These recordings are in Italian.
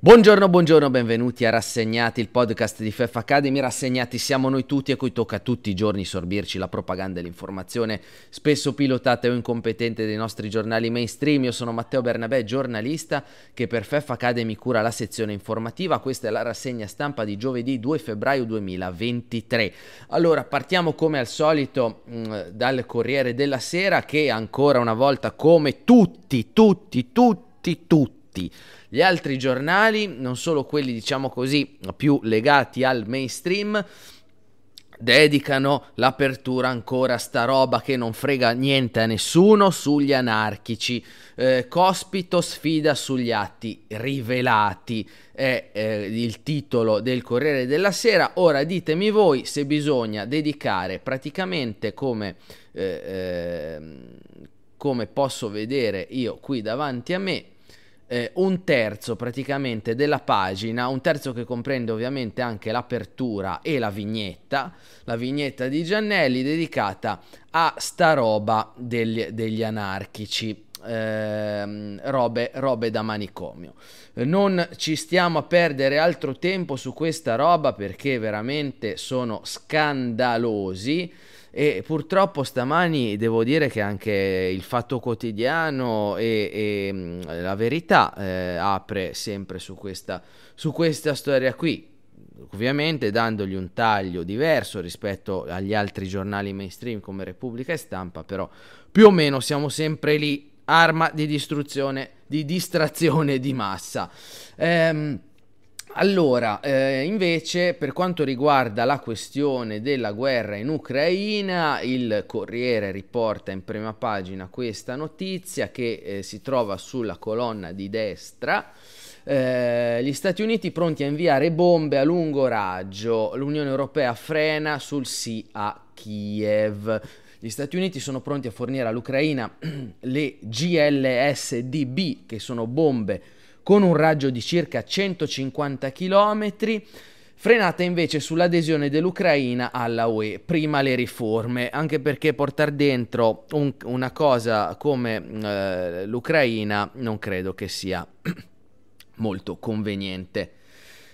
Buongiorno, buongiorno, benvenuti a Rassegnati, il podcast di FEF Academy. Rassegnati siamo noi tutti e cui tocca tutti i giorni sorbirci la propaganda e l'informazione, spesso pilotata o incompetente dei nostri giornali mainstream. Io sono Matteo Bernabé, giornalista che per FEF Academy cura la sezione informativa. Questa è la rassegna stampa di giovedì 2 febbraio 2023. Allora, partiamo come al solito mh, mm, dal Corriere della Sera che ancora una volta, come tutti, tutti, tutti, tutti, tutti gli altri giornali, non solo quelli diciamo così più legati al mainstream, dedicano l'apertura ancora a sta roba che non frega niente a nessuno sugli anarchici. Eh, Cospito sfida sugli atti rivelati è eh, il titolo del Corriere della Sera. Ora ditemi voi se bisogna dedicare praticamente come, eh, ehm, come posso vedere io qui davanti a me eh, un terzo praticamente della pagina, un terzo che comprende ovviamente anche l'apertura e la vignetta, la vignetta di Giannelli dedicata a sta roba degli, degli anarchici. Eh, robe, robe, da manicomio. Non ci stiamo a perdere altro tempo su questa roba perché veramente sono scandalosi. E purtroppo stamani devo dire che anche il Fatto Quotidiano e, e mm, la Verità eh, apre sempre su questa, su questa storia qui ovviamente dandogli un taglio diverso rispetto agli altri giornali mainstream come Repubblica e Stampa, però più o meno siamo sempre lì, arma di distruzione, di distrazione di massa. Ehm, allora, eh, invece, per quanto riguarda la questione della guerra in Ucraina, il Corriere riporta in prima pagina questa notizia che eh, si trova sulla colonna di destra. Eh, gli Stati Uniti pronti a inviare bombe a lungo raggio, l'Unione Europea frena sul sì a Kiev. Gli Stati Uniti sono pronti a fornire all'Ucraina le GLSDB, che sono bombe con un raggio di circa 150 km, frenata invece sull'adesione dell'Ucraina alla UE, prima le riforme, anche perché portare dentro un, una cosa come eh, l'Ucraina non credo che sia molto conveniente.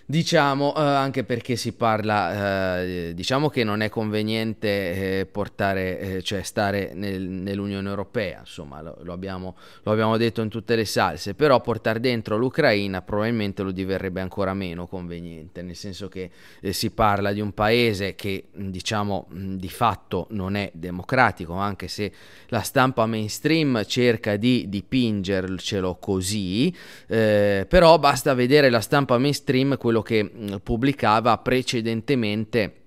Diciamo, eh, anche perché si parla, eh, diciamo che non è conveniente eh, portare, eh, cioè stare nel, nell'Unione Europea, insomma, lo, lo, abbiamo, lo, abbiamo, detto in tutte le salse, però portare dentro l'Ucraina probabilmente lo diverrebbe ancora meno conveniente, nel senso che eh, si parla di un paese che, diciamo, di fatto non è democratico, anche se la stampa mainstream cerca di dipingercelo così, eh, però basta vedere la stampa mainstream, quello quello che mm, pubblicava precedentemente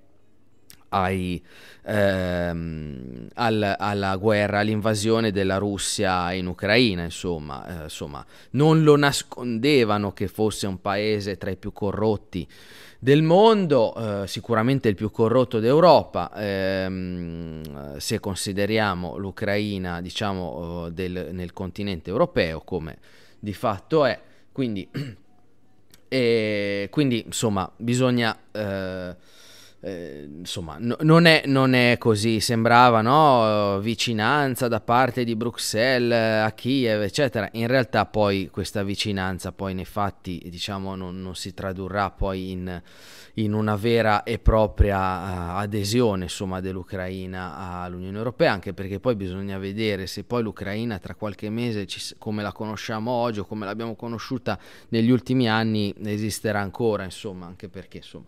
ai, ehm, al, alla guerra, all'invasione della Russia in Ucraina, insomma, eh, insomma, non lo nascondevano che fosse un paese tra i più corrotti del mondo, eh, sicuramente il più corrotto d'Europa, ehm, se consideriamo l'Ucraina, diciamo, eh, del, nel continente europeo, come di fatto è. Quindi E quindi, insomma, bisogna eh, eh, insomma, no, non, è, non, è, così, sembrava no? vicinanza da parte di Bruxelles a Kiev, eccetera. In realtà poi questa vicinanza poi nei fatti diciamo, non, non si tradurrà poi in, in, una vera e propria eh, adesione insomma, dell'Ucraina all'Unione Europea, anche perché poi bisogna vedere se poi l'Ucraina tra qualche mese, ci, come la conosciamo oggi o come l'abbiamo conosciuta negli ultimi anni, esisterà ancora, insomma, anche perché insomma,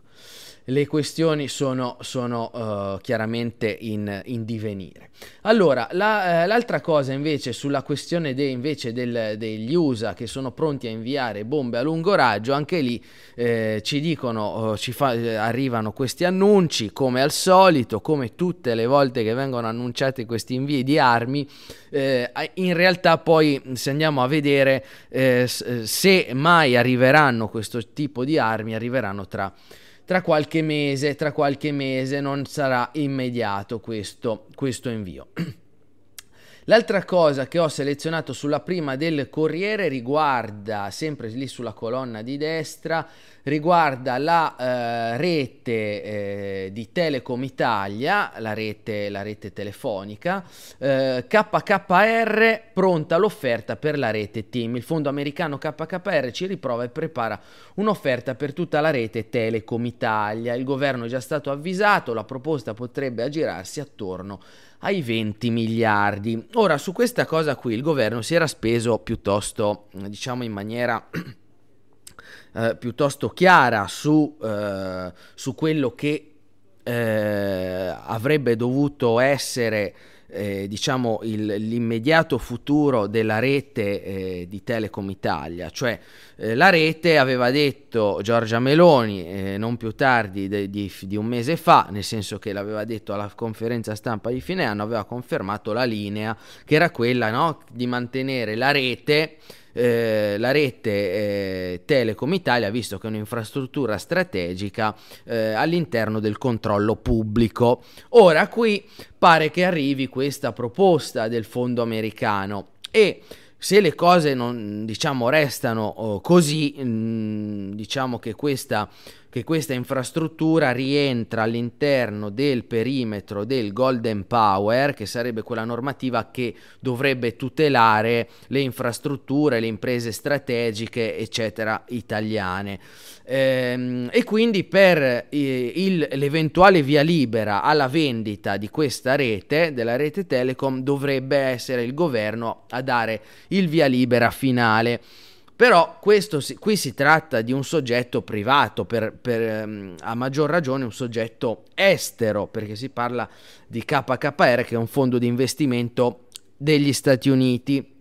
le questioni questioni sono, sono uh, chiaramente in, in, divenire. Allora, la, eh, l'altra cosa invece sulla questione de, invece del, degli USA che sono pronti a inviare bombe a lungo raggio, anche lì eh, ci dicono, eh, ci fa, eh, arrivano questi annunci come al solito, come tutte le volte che vengono annunciati questi invii di armi, eh, in realtà poi se andiamo a vedere se mai arriveranno questo tipo di armi, arriveranno tra tra qualche mese, tra qualche mese non sarà immediato questo, questo invio. L'altra cosa che ho selezionato sulla prima del Corriere riguarda, sempre lì sulla colonna di destra, riguarda la eh, rete eh, di Telecom Italia, la rete, la rete telefonica, eh, KKR pronta l'offerta per la rete Team. Il fondo americano KKR ci riprova e prepara un'offerta per tutta la rete Telecom Italia. Il governo è già stato avvisato, la proposta potrebbe aggirarsi attorno a ai 20 miliardi. Ora, su questa cosa qui il governo si era speso piuttosto, diciamo in maniera... eh, piuttosto chiara su, eh, su quello che eh, avrebbe dovuto essere eh, diciamo il, l'immediato futuro della rete eh, di Telecom Italia, cioè eh, la rete aveva detto Giorgia Meloni eh, non più tardi de, di, di, un mese fa, nel senso che l'aveva detto alla conferenza stampa di fine anno, aveva confermato la linea che era quella no, di mantenere la rete eh, la rete eh, Telecom Italia, visto che è un'infrastruttura strategica eh, all'interno del controllo pubblico. Ora qui pare che arrivi questa proposta del fondo americano e se le cose non, diciamo, restano eh, così, mm, diciamo che questa, che questa infrastruttura rientra all'interno del perimetro del Golden Power, che sarebbe quella normativa che dovrebbe tutelare le infrastrutture, le imprese strategiche, eccetera, italiane. Ehm, e quindi per eh, il, l'eventuale via libera alla vendita di questa rete, della rete Telecom, dovrebbe essere il governo a dare il via libera finale. Però questo, qui si tratta di un soggetto privato, per, per, ehm, a maggior ragione un soggetto estero, perché si parla di KKR che è un fondo di investimento degli Stati Uniti.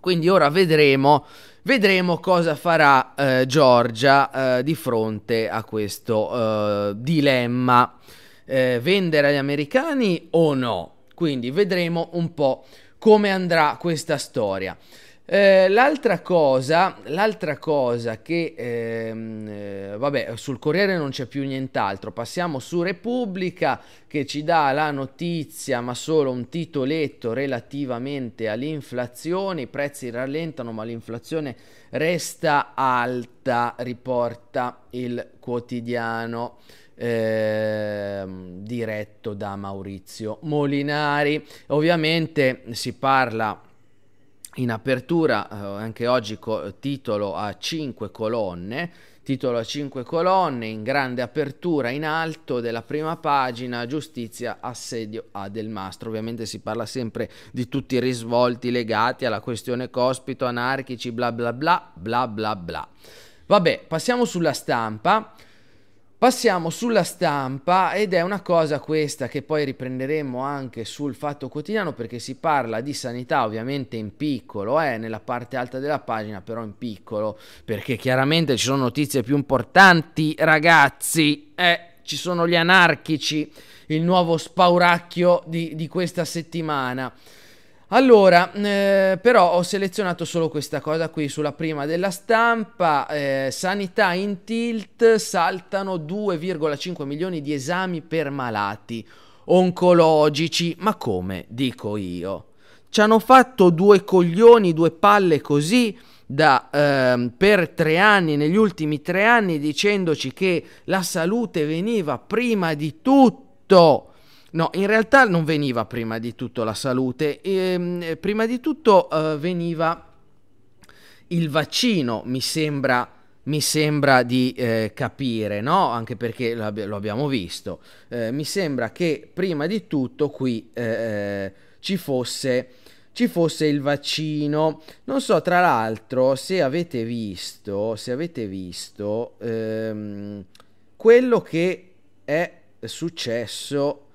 Quindi ora vedremo, vedremo cosa farà eh, Giorgia eh, di fronte a questo eh, dilemma. Eh, vendere agli americani o no? Quindi vedremo un po' come andrà questa storia. Eh, l'altra, cosa, l'altra cosa, che, ehm, eh, vabbè, sul Corriere non c'è più nient'altro, passiamo su Repubblica che ci dà la notizia, ma solo un titoletto relativamente all'inflazione, i prezzi rallentano ma l'inflazione resta alta, riporta il quotidiano. Ehm, diretto da Maurizio Molinari. Ovviamente si parla in apertura eh, anche oggi co- titolo a 5 colonne titolo a 5 colonne, in grande apertura in alto della prima pagina, giustizia, assedio a Del Mastro. Ovviamente si parla sempre di tutti i risvolti legati alla questione cospito, anarchici, bla bla bla bla bla bla. Vabbè, passiamo sulla stampa. Passiamo sulla stampa ed è una cosa questa che poi riprenderemo anche sul Fatto Quotidiano perché si parla di sanità ovviamente in piccolo, è eh, nella parte alta della pagina però in piccolo perché chiaramente ci sono notizie più importanti ragazzi, eh, ci sono gli anarchici, il nuovo spauracchio di, di questa settimana. Allora, eh, però ho selezionato solo questa cosa qui sulla prima della stampa, eh, sanità in tilt, saltano 2,5 milioni di esami per malati oncologici, ma come dico io? Ci hanno fatto due coglioni, due palle così da, eh, per tre anni, negli ultimi tre anni, dicendoci che la salute veniva prima di tutto No, in realtà non veniva prima di tutto la salute, ehm, prima di tutto eh, veniva il vaccino, mi sembra, mi sembra di eh, capire, no? Anche perché lo, ab- lo abbiamo visto. Eh, mi sembra che prima di tutto qui eh, eh, ci fosse, ci fosse il vaccino. Non so, tra l'altro, se avete visto, se avete visto ehm, quello che è successo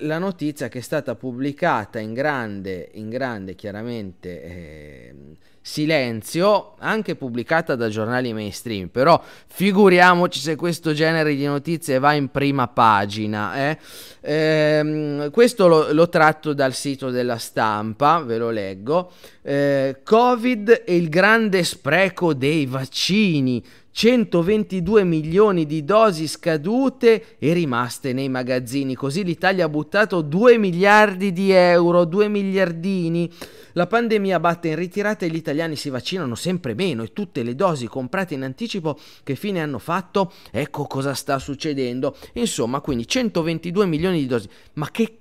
la notizia che è stata pubblicata in grande, in grande chiaramente eh, silenzio, anche pubblicata da giornali mainstream, però figuriamoci se questo genere di notizie va in prima pagina. Eh. Ehm, questo lo, lo, tratto dal sito della stampa, ve lo leggo. Eh, Covid e il grande spreco dei vaccini, 122 milioni di dosi scadute e rimaste nei magazzini, così l'Italia ha buttato 2 miliardi di euro, 2 miliardini. La pandemia batte in ritirata e gli italiani si vaccinano sempre meno e tutte le dosi comprate in anticipo che fine hanno fatto? Ecco cosa sta succedendo. Insomma, quindi 122 milioni di dosi. Ma che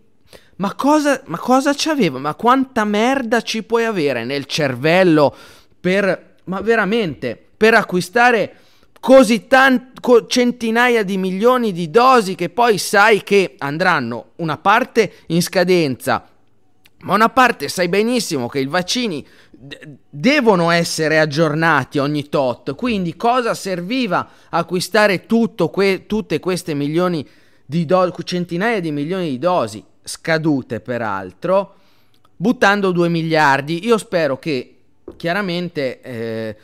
ma cosa, ma cosa c'aveva? Ma quanta merda ci puoi avere nel cervello per... Ma veramente per acquistare così tante centinaia di milioni di dosi che poi sai che andranno una parte in scadenza, ma una parte sai benissimo che i vaccini d- devono essere aggiornati ogni tot, quindi cosa serviva acquistare que- tutte queste milioni di do- centinaia di milioni di dosi scadute peraltro, buttando 2 miliardi. Io spero che chiaramente eh,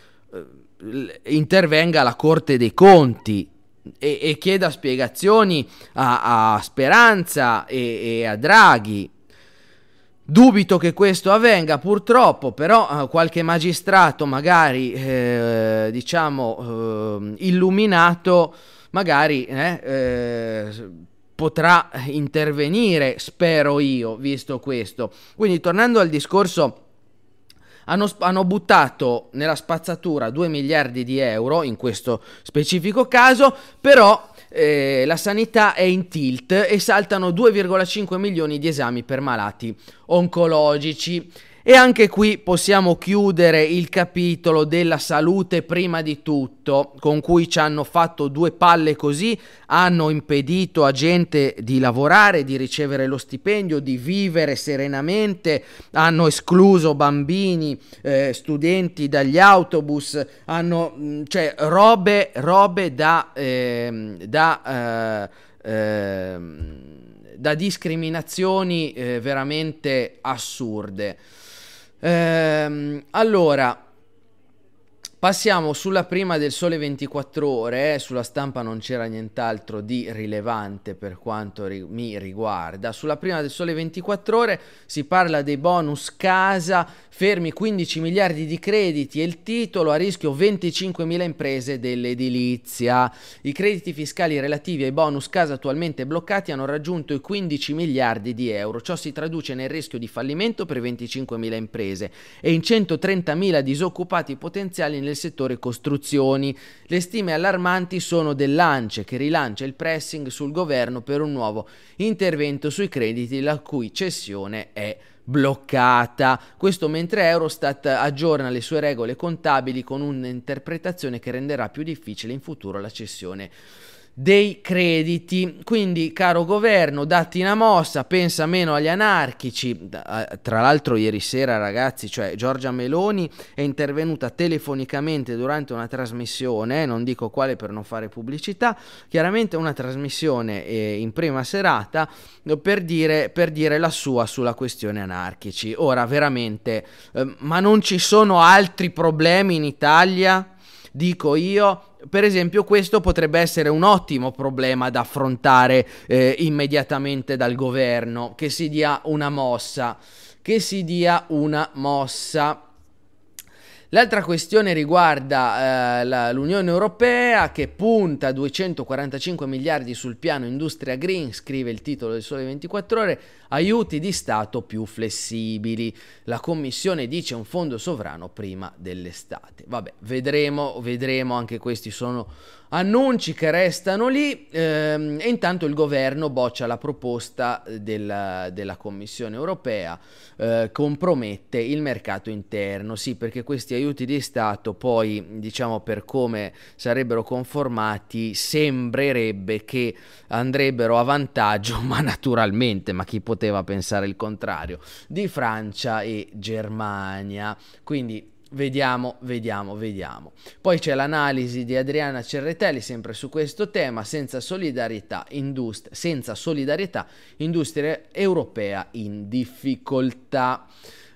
intervenga la Corte dei Conti e, e chieda spiegazioni a, a Speranza e, e, a Draghi. Dubito che questo avvenga purtroppo, però eh, qualche magistrato magari eh, diciamo eh, illuminato magari eh, eh potrà intervenire, spero io, visto questo. Quindi tornando al discorso hanno, hanno buttato nella spazzatura 2 miliardi di euro in questo specifico caso, però eh, la sanità è in tilt e saltano 2,5 milioni di esami per malati oncologici. E anche qui possiamo chiudere il capitolo della salute prima di tutto, con cui ci hanno fatto due palle così, hanno impedito a gente di lavorare, di ricevere lo stipendio, di vivere serenamente, hanno escluso bambini, eh, studenti dagli autobus, hanno mm, cioè robe, robe da... Eh, da eh, ehm, da discriminazioni eh, veramente assurde. Ehm, allora, Passiamo sulla prima del Sole 24 ore, eh, sulla stampa non c'era nient'altro di rilevante per quanto ri- mi riguarda. Sulla prima del Sole 24 ore si parla dei bonus casa fermi 15 miliardi di crediti e il titolo a rischio 25 mila imprese dell'edilizia. I crediti fiscali relativi ai bonus casa attualmente bloccati hanno raggiunto i 15 miliardi di euro. Ciò si traduce nel rischio di fallimento per 25 mila imprese e in 130 mila disoccupati potenziali nel settore costruzioni. Le stime allarmanti sono dell'ANCE che rilancia il pressing sul governo per un nuovo intervento sui crediti la cui cessione è bloccata. Questo mentre Eurostat aggiorna le sue regole contabili con un'interpretazione che renderà più difficile in futuro la cessione dei crediti. Quindi, caro governo, datti una mossa, pensa meno agli anarchici. Eh, tra l'altro, ieri sera, ragazzi, cioè Giorgia Meloni è intervenuta telefonicamente durante una trasmissione, eh, non dico quale per non fare pubblicità, chiaramente una trasmissione eh, in prima serata per dire, per dire, la sua sulla questione anarchici. Ora, veramente, eh, ma non ci sono altri problemi in Italia? dico io, per esempio questo potrebbe essere un ottimo problema da affrontare eh, immediatamente dal governo, che si dia una mossa, che si dia una mossa. L'altra questione riguarda eh, la, l'Unione Europea che punta 245 miliardi sul piano Industria Green, scrive il titolo del Sole 24 ore, aiuti di Stato più flessibili. La Commissione dice un fondo sovrano prima dell'estate. Vabbè, vedremo, vedremo, anche questi sono annunci che restano lì. Ehm, e intanto il governo boccia la proposta della, della Commissione europea, eh, compromette il mercato interno. Sì, perché questi aiuti di Stato poi, diciamo, per come sarebbero conformati, sembrerebbe che andrebbero a vantaggio, ma naturalmente, ma chi potrebbe poteva pensare il contrario, di Francia e Germania. Quindi Vediamo, vediamo, vediamo. Poi c'è l'analisi di Adriana Cerretelli sempre su questo tema, senza solidarietà, indust- senza solidarietà industria europea in difficoltà.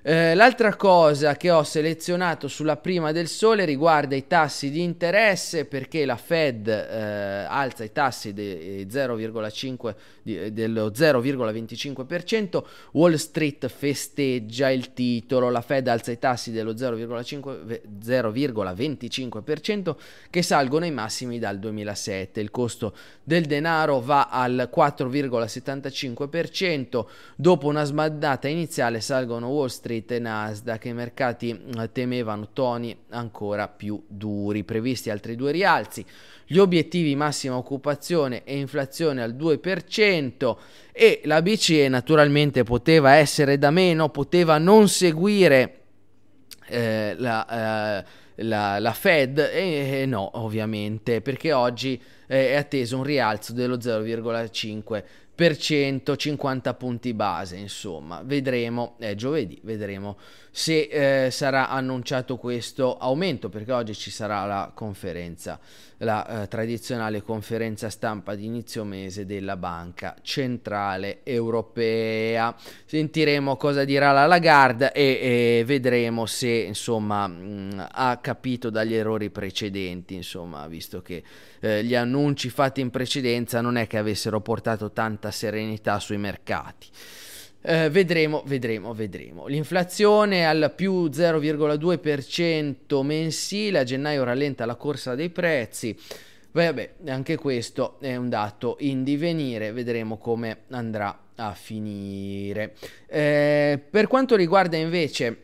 Eh, l'altra cosa che ho selezionato sulla prima del sole riguarda i tassi di interesse perché la Fed eh, alza i tassi de- 0,5, eh, di- eh, dello 0,25%, Wall Street festeggia il titolo, la Fed alza i tassi dello 0,5, 0,25% che salgono ai massimi dal 2007, il costo del denaro va al 4,75%, dopo una smaddata iniziale salgono Wall Street Street e Nasdaq, i mercati eh, temevano toni ancora più duri. Previsti altri due rialzi, gli obiettivi massima occupazione e inflazione al 2% e la BCE naturalmente poteva essere da meno, poteva non seguire eh, la... Eh, la, la, Fed e, eh, no ovviamente perché oggi eh, è atteso un rialzo dello 0,5 per 150 punti base, insomma, vedremo, eh, giovedì vedremo se eh, sarà annunciato questo aumento, perché oggi ci sarà la conferenza, la eh, tradizionale conferenza stampa di inizio mese della Banca Centrale Europea. Sentiremo cosa dirà la Lagarde e, e vedremo se, insomma, mh, mm, ha capito dagli errori precedenti, insomma, visto che eh, gli annunci fatti in precedenza non è che avessero portato tanta serenità sui mercati. Eh, vedremo, vedremo, vedremo. L'inflazione al più 0,2% mensile, a gennaio rallenta la corsa dei prezzi. Vabbè, anche questo è un dato in divenire, vedremo come andrà a finire. Eh, per quanto riguarda invece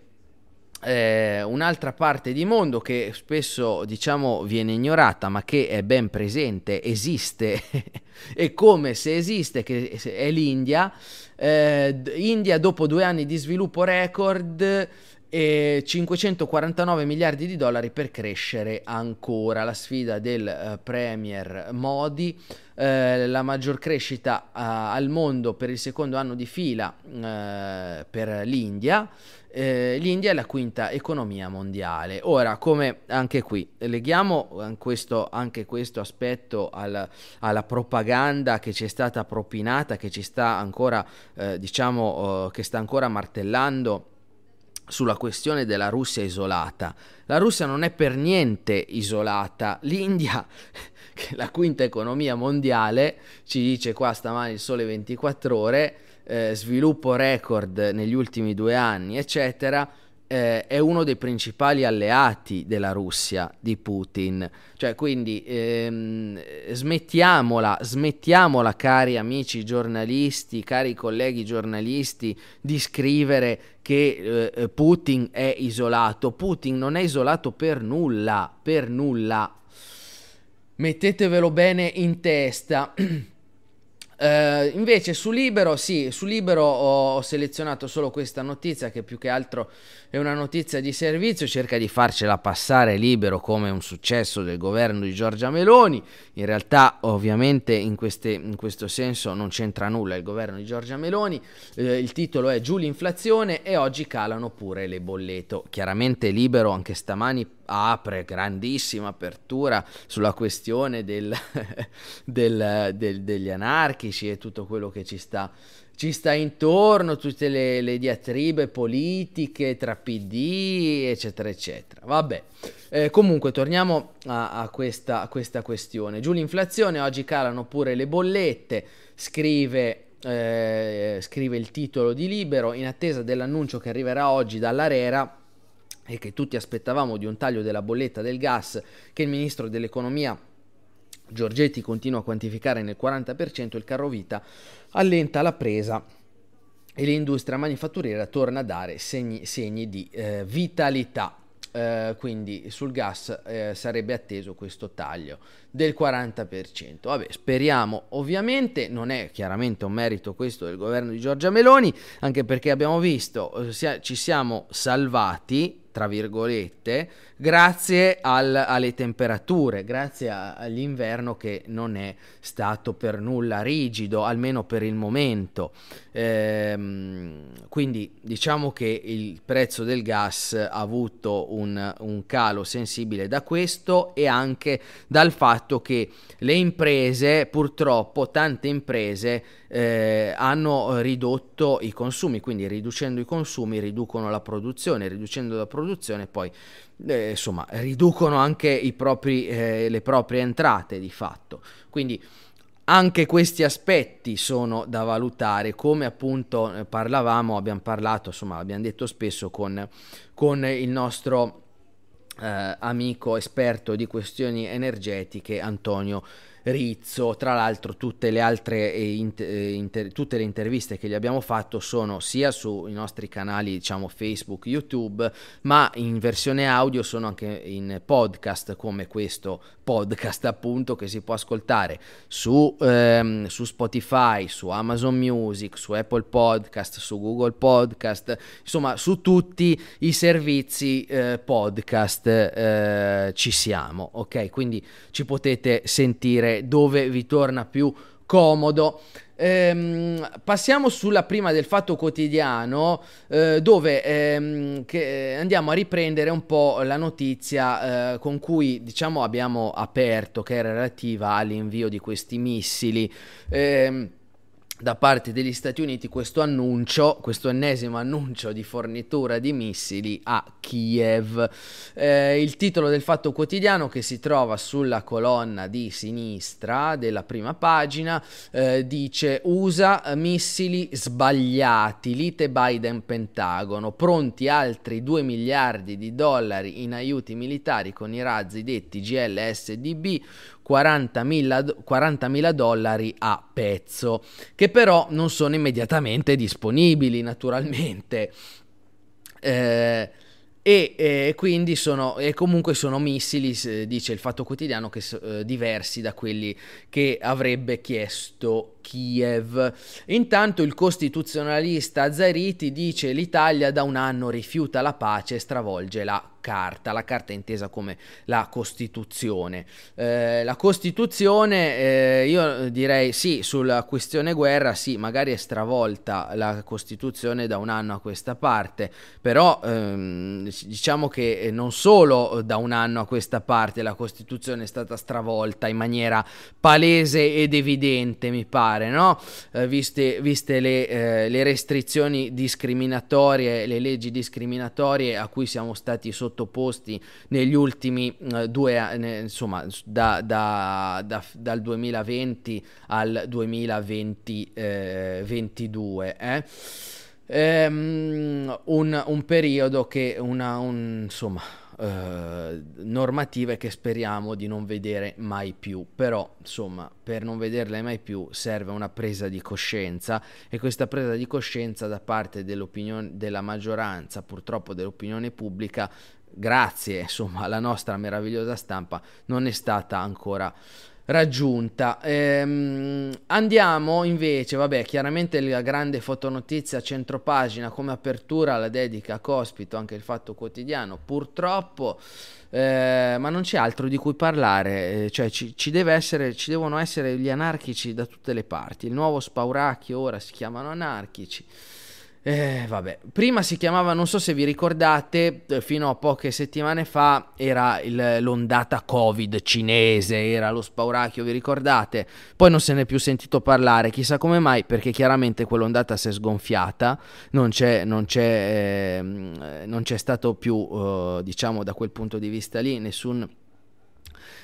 eh, un'altra parte di mondo che spesso diciamo viene ignorata ma che è ben presente, esiste e come se esiste che è l'India. Eh, India dopo due anni di sviluppo record e 549 miliardi di dollari per crescere ancora. La sfida del eh, Premier Modi, eh, la maggior crescita eh, al mondo per il secondo anno di fila eh, per l'India. Eh, L'India è la quinta economia mondiale. Ora, come anche qui, leghiamo questo, anche questo aspetto al, alla propaganda che ci è stata propinata, che ci sta ancora, eh, diciamo, che sta ancora martellando sulla questione della Russia isolata. La Russia non è per niente isolata. L'India, che è la quinta economia mondiale, ci dice qua stamani il sole 24 ore, eh, sviluppo record negli ultimi due anni, eccetera eh, è uno dei principali alleati della Russia di Putin. Cioè, quindi ehm, smettiamola, smettiamola, cari amici giornalisti, cari colleghi giornalisti, di scrivere che eh, Putin è isolato. Putin non è isolato per nulla, per nulla. Mettetevelo bene in testa. Uh, invece su Libero, sì, su Libero ho, ho, selezionato solo questa notizia che più che altro è una notizia di servizio, cerca di farcela passare Libero come un successo del governo di Giorgia Meloni, in realtà ovviamente in, queste, in, questo senso non c'entra nulla il governo di Giorgia Meloni, eh, il titolo è Giù l'inflazione e oggi calano pure le bollette. Chiaramente libero anche stamani apre grandissima apertura sulla questione del, del, del, degli anarchici e tutto quello che ci sta ci sta intorno tutte le, le, diatribe politiche tra PD, eccetera, eccetera. Vabbè, eh, comunque torniamo a, a, questa, a, questa, questione. Giù l'inflazione, oggi calano pure le bollette, scrive, eh, scrive il titolo di Libero, in attesa dell'annuncio che arriverà oggi dall'Arera e che tutti aspettavamo di un taglio della bolletta del gas che il ministro dell'economia Giorgetti continua a quantificare nel 40% il carrovita, allenta la presa e l'industria manifatturiera torna a dare segni, segni di eh, vitalità. Eh, quindi sul gas eh, sarebbe atteso questo taglio del 40%. Vabbè, speriamo ovviamente, non è chiaramente un merito questo del governo di Giorgia Meloni, anche perché abbiamo visto, eh, ci siamo salvati tra virgolette, grazie al, alle temperature, grazie a, all'inverno che non è stato per nulla rigido, almeno per il momento. Ehm, quindi diciamo che il prezzo del gas ha avuto un, un calo sensibile da questo e anche dal fatto che le imprese, purtroppo tante imprese, eh, hanno ridotto i consumi, quindi riducendo i consumi riducono la produzione, riducendo la produzione produzione e poi eh, insomma riducono anche propri, eh, le proprie entrate di fatto. Quindi anche questi aspetti sono da valutare, come appunto eh, parlavamo, abbiamo parlato, insomma abbiamo detto spesso con, con il nostro eh, amico esperto di questioni energetiche Antonio Rizzo, tra l'altro tutte le altre eh, eh, inter- tutte le interviste che gli abbiamo fatto sono sia sui nostri canali diciamo Facebook, YouTube, ma in versione audio sono anche in podcast come questo podcast appunto che si può ascoltare su, ehm, su Spotify, su Amazon Music, su Apple Podcast, su Google Podcast, insomma su tutti i servizi eh, podcast eh, ci siamo, ok? Quindi ci potete sentire dove vi torna più comodo. Ehm, passiamo sulla prima del fatto quotidiano eh, dove ehm, che, eh, andiamo a riprendere un po' la notizia eh, con cui diciamo abbiamo aperto che era relativa all'invio di questi missili. Ehm, da parte degli Stati Uniti questo annuncio, questo ennesimo annuncio di fornitura di missili a Kiev. Eh, il titolo del Fatto Quotidiano che si trova sulla colonna di sinistra della prima pagina eh, dice USA missili sbagliati, lite Biden-Pentagono, pronti altri 2 miliardi di dollari in aiuti militari con i razzi detti GLSDB, 40.000, 40.000 dollari a pezzo, che però non sono immediatamente disponibili naturalmente. Eh, e eh, quindi sono, e comunque sono missili, dice il Fatto Quotidiano, che eh, diversi da quelli che avrebbe chiesto Kiev. Intanto il costituzionalista Zariti dice l'Italia da un anno rifiuta la pace e stravolge la carta, la carta intesa come la Costituzione. Eh, la Costituzione, eh, io direi sì, sulla questione guerra, sì, magari è stravolta la Costituzione da un anno a questa parte, però ehm, diciamo che eh, non solo da un anno a questa parte la Costituzione è stata stravolta in maniera palese ed evidente, mi pare fare, no? eh, viste, viste le, eh, le, restrizioni discriminatorie, le leggi discriminatorie a cui siamo stati sottoposti negli ultimi eh, due anni, insomma, da, da, da, dal 2020 al 2022. Eh, um, eh? ehm, un, un, periodo che una, un, insomma eh, normative che speriamo di non vedere mai più, però insomma per non vederle mai più serve una presa di coscienza e questa presa di coscienza da parte dell'opinione, della maggioranza, purtroppo dell'opinione pubblica, grazie insomma alla nostra meravigliosa stampa, non è stata ancora raggiunta. Ehm, andiamo invece, vabbè, chiaramente la grande fotonotizia centropagina come apertura la dedica a Cospito, anche il fatto quotidiano, purtroppo, eh, ma non c'è altro di cui parlare, eh, cioè ci, ci, essere, ci devono essere gli anarchici da tutte le parti, il nuovo spauracchio ora si chiamano anarchici. Eh, vabbè, prima si chiamava, non so se vi ricordate, eh, fino a poche settimane fa era il, l'ondata Covid cinese, era lo spauracchio, vi ricordate? Poi non se n'è più sentito parlare, chissà come mai, perché chiaramente quell'ondata si è sgonfiata, non c'è, non c'è, eh, non c'è stato più, eh, diciamo, da quel punto di vista lì, nessun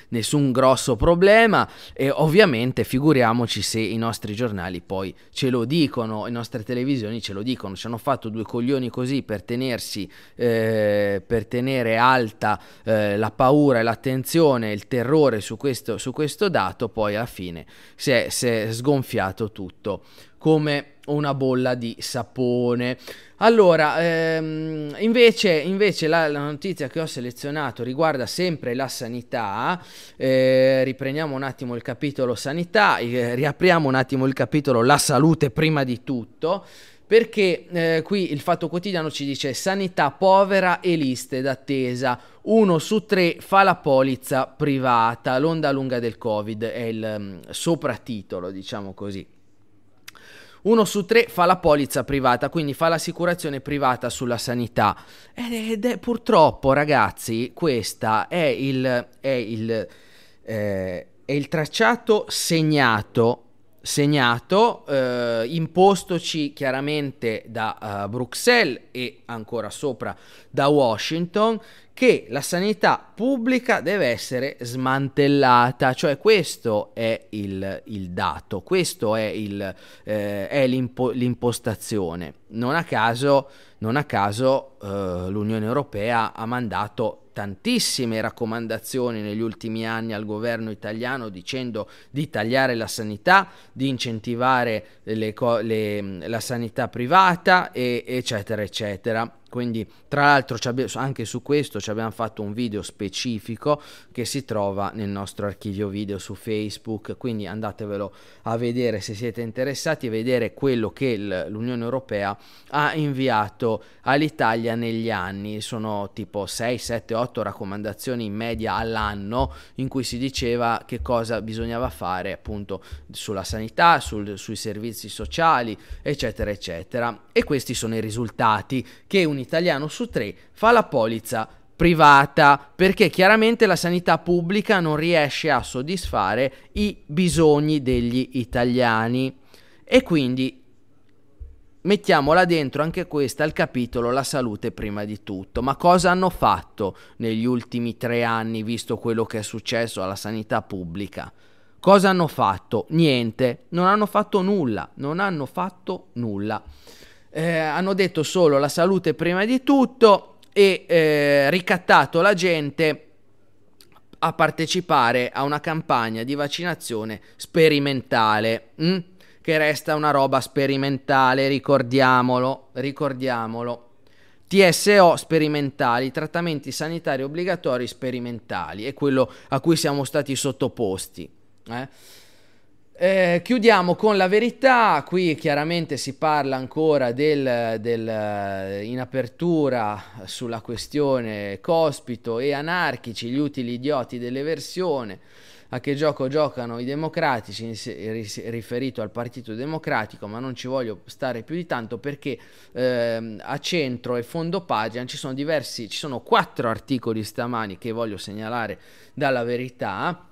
nessun grosso problema e ovviamente figuriamoci se i nostri giornali poi ce lo dicono, le nostre televisioni ce lo dicono, ci hanno fatto due coglioni così per tenersi, eh, per tenere alta eh, la paura e l'attenzione, il terrore su questo, su questo dato, poi alla fine si è, si è sgonfiato tutto come una bolla di sapone. Allora, ehm, invece, invece la, la, notizia che ho selezionato riguarda sempre la sanità, eh, riprendiamo un attimo il capitolo sanità, eh, riapriamo un attimo il capitolo la salute prima di tutto, perché eh, qui il Fatto Quotidiano ci dice sanità povera e liste d'attesa, uno su tre fa la polizza privata, l'onda lunga del Covid è il um, mm, sopratitolo, diciamo così uno su tre fa la polizza privata, quindi fa l'assicurazione privata sulla sanità. Ed è, purtroppo, ragazzi, questa è il, è il, eh, è il tracciato segnato segnato, eh, impostoci chiaramente da uh, Bruxelles e ancora sopra da Washington, che la sanità pubblica deve essere smantellata, cioè questo è il, il dato, questa è, il, eh, è l'impo- l'impostazione. Non a caso, non a caso eh, l'Unione Europea ha mandato tantissime raccomandazioni negli ultimi anni al governo italiano dicendo di tagliare la sanità, di incentivare le co- le, la sanità privata, e, eccetera, eccetera. Quindi, tra l'altro, anche su questo ci abbiamo fatto un video specifico che si trova nel nostro archivio video su Facebook. Quindi andatevelo a vedere se siete interessati a vedere quello che l'Unione Europea ha inviato all'Italia negli anni. Sono tipo 6, 7, 8 raccomandazioni in media all'anno in cui si diceva che cosa bisognava fare appunto sulla sanità, sul, sui servizi sociali, eccetera, eccetera. E questi sono i risultati che un'Italia italiano su tre fa la polizza privata perché chiaramente la sanità pubblica non riesce a soddisfare i bisogni degli italiani e quindi mettiamola dentro anche questa al capitolo la salute prima di tutto ma cosa hanno fatto negli ultimi tre anni visto quello che è successo alla sanità pubblica cosa hanno fatto niente non hanno fatto nulla non hanno fatto nulla eh, hanno detto solo la salute prima di tutto e eh, ricattato la gente a partecipare a una campagna di vaccinazione sperimentale, mh? Mm? che resta una roba sperimentale, ricordiamolo, ricordiamolo. TSO sperimentali, trattamenti sanitari obbligatori sperimentali, è quello a cui siamo stati sottoposti. Eh? Eh, chiudiamo con la verità, qui chiaramente si parla ancora del, del, eh, in apertura sulla questione Cospito e anarchici, gli utili idioti delle versioni, a che gioco giocano i democratici riferito al Partito Democratico, ma non ci voglio stare più di tanto perché eh, a centro e fondo pagina ci sono diversi, ci sono quattro articoli stamani che voglio segnalare dalla verità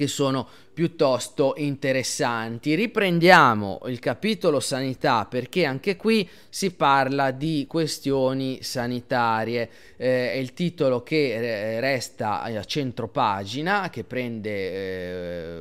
che sono piuttosto interessanti. Riprendiamo il capitolo sanità perché anche qui si parla di questioni sanitarie. Eh, è il titolo che eh, resta a centro pagina, che prende eh,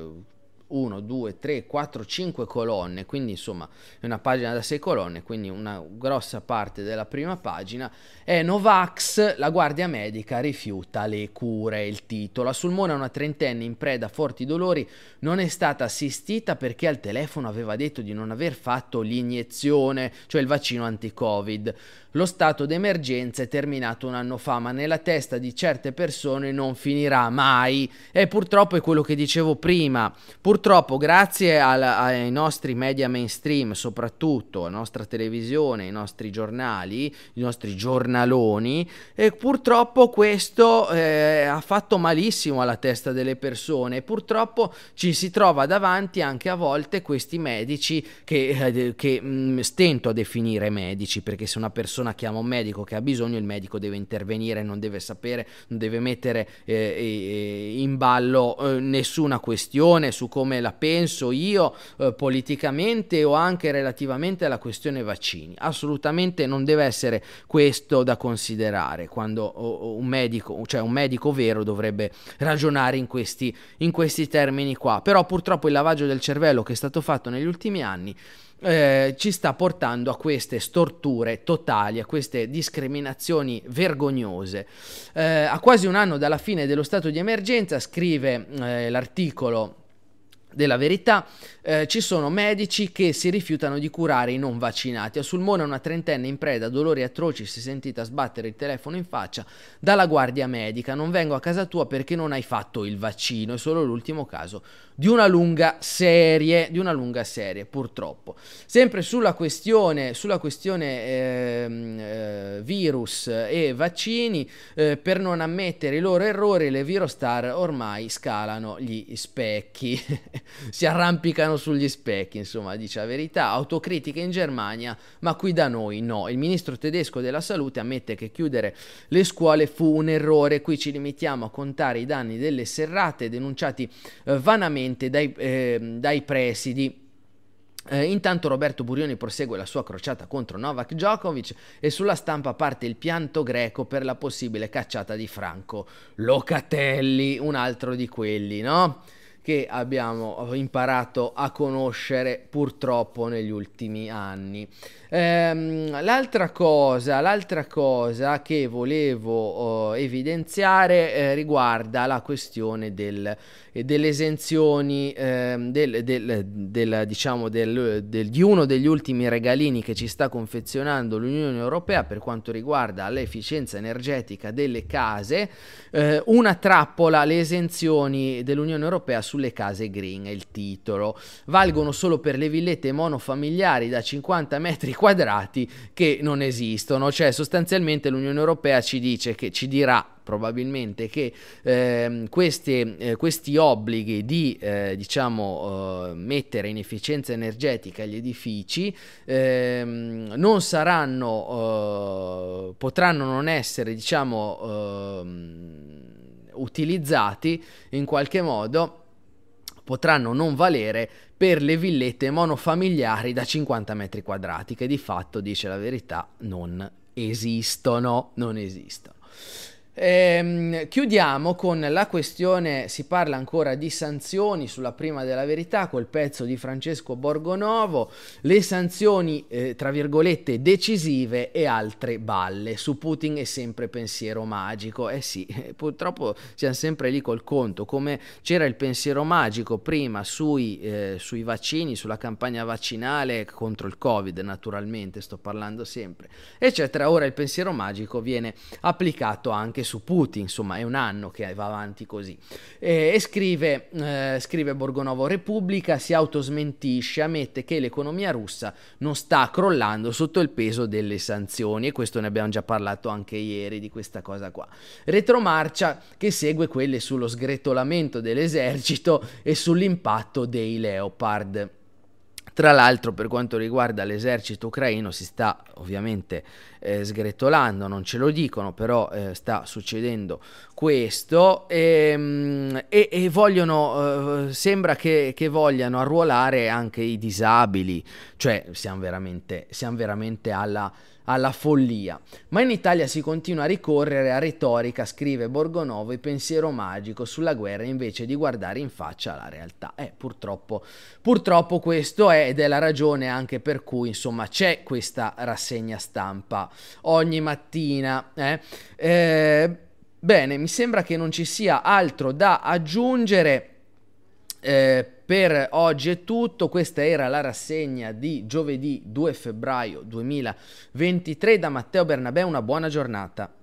1, 2, 3, 4, 5 colonne, quindi insomma è una pagina da 6 colonne, quindi una grossa parte della prima pagina, è Novax, la guardia medica rifiuta le cure, il titolo. A Sulmona una trentenne in preda a forti dolori non è stata assistita perché al telefono aveva detto di non aver fatto l'iniezione, cioè il vaccino anti-covid. Lo stato d'emergenza è terminato un anno fa, ma nella testa di certe persone non finirà mai. E purtroppo è quello che dicevo prima. Purtroppo, grazie al, ai nostri media mainstream, soprattutto la nostra televisione, i nostri giornali, i nostri giornaloni, e purtroppo questo eh, ha fatto malissimo alla testa delle persone. Purtroppo ci si trova davanti anche a volte questi medici che, eh, che mh, mm, stento a definire medici perché se una persona persona chiama un medico che ha bisogno, il medico deve intervenire, non deve sapere, non deve mettere eh, in ballo eh, nessuna questione su come la penso io eh, politicamente o anche relativamente alla questione vaccini. Assolutamente non deve essere questo da considerare quando un medico, cioè un medico vero dovrebbe ragionare in questi, in questi termini qua. Però purtroppo il lavaggio del cervello che è stato fatto negli ultimi anni eh, ci sta portando a queste storture totali, a queste discriminazioni vergognose. Eh, a quasi un anno dalla fine dello stato di emergenza scrive eh, l'articolo della verità, eh, ci sono medici che si rifiutano di curare i non vaccinati. A Sulmona una trentenne in preda a dolori atroci si è sentita sbattere il telefono in faccia dalla guardia medica. Non vengo a casa tua perché non hai fatto il vaccino. È solo l'ultimo caso di una lunga serie, di una lunga serie purtroppo. Sempre sulla questione, sulla questione ehm, eh, virus e vaccini, eh, per non ammettere i loro errori le virostar ormai scalano gli specchi. si arrampicano sugli specchi, insomma, dice la verità, autocritica in Germania, ma qui da noi no. Il ministro tedesco della salute ammette che chiudere le scuole fu un errore, qui ci limitiamo a contare i danni delle serrate denunciati eh, vanamente dai, eh, dai presidi. Eh, intanto Roberto Burioni prosegue la sua crociata contro Novak Djokovic e sulla stampa parte il pianto greco per la possibile cacciata di Franco. Locatelli, un altro di quelli, no? che abbiamo imparato a conoscere purtroppo negli ultimi anni. Ehm, l'altra, cosa, l'altra cosa che volevo eh, evidenziare eh, riguarda la questione del, delle esenzioni eh, del, del, del, diciamo di uno degli ultimi regalini che ci sta confezionando l'Unione Europea per quanto riguarda l'efficienza energetica delle case, eh, una trappola le esenzioni dell'Unione Europea sulle case green, il titolo. Valgono solo per le villette monofamiliari da 50 metri quadrati che non esistono, cioè sostanzialmente l'Unione Europea ci dice che ci dirà probabilmente che eh, queste, eh, questi obblighi di eh, diciamo, eh, mettere in efficienza energetica gli edifici ehm, non saranno, eh, potranno non essere diciamo, ehm, utilizzati in qualche modo potranno non valere per le villette monofamiliari da 50 metri quadrati, che di fatto, dice la verità, non esistono. Non esistono. Ehm, chiudiamo con la questione, si parla ancora di sanzioni sulla prima della verità, col pezzo di Francesco Borgonovo, le sanzioni eh, tra virgolette decisive e altre balle. Su Putin è sempre pensiero magico, eh sì, purtroppo siamo sempre lì col conto, come c'era il pensiero magico prima sui, eh, sui vaccini, sulla campagna vaccinale contro il Covid naturalmente, sto parlando sempre, eccetera, ora il pensiero magico viene applicato anche su Putin, insomma è un anno che va avanti così. E, e scrive, eh, scrive Borgonovo, Repubblica si autosmentisce, ammette che l'economia russa non sta crollando sotto il peso delle sanzioni e questo ne abbiamo già parlato anche ieri di questa cosa qua. Retromarcia che segue quelle sullo sgretolamento dell'esercito e sull'impatto dei Leopard. Tra l'altro per quanto riguarda l'esercito ucraino si sta ovviamente eh, sgretolando, non ce lo dicono, però eh, sta succedendo questo e, ehm, e, e vogliono, eh, sembra che, che, vogliano arruolare anche i disabili, cioè siamo veramente, siamo veramente alla alla follia. Ma in Italia si continua a ricorrere a retorica, scrive Borgonovo, e pensiero magico sulla guerra invece di guardare in faccia la realtà. Eh, purtroppo, purtroppo questo è ed è la ragione anche per cui insomma c'è questa rassegna stampa ogni mattina. Eh? Eh, bene, mi sembra che non ci sia altro da aggiungere. Eh, per oggi è tutto, questa era la rassegna di giovedì 2 febbraio 2023 da Matteo Bernabè, una buona giornata.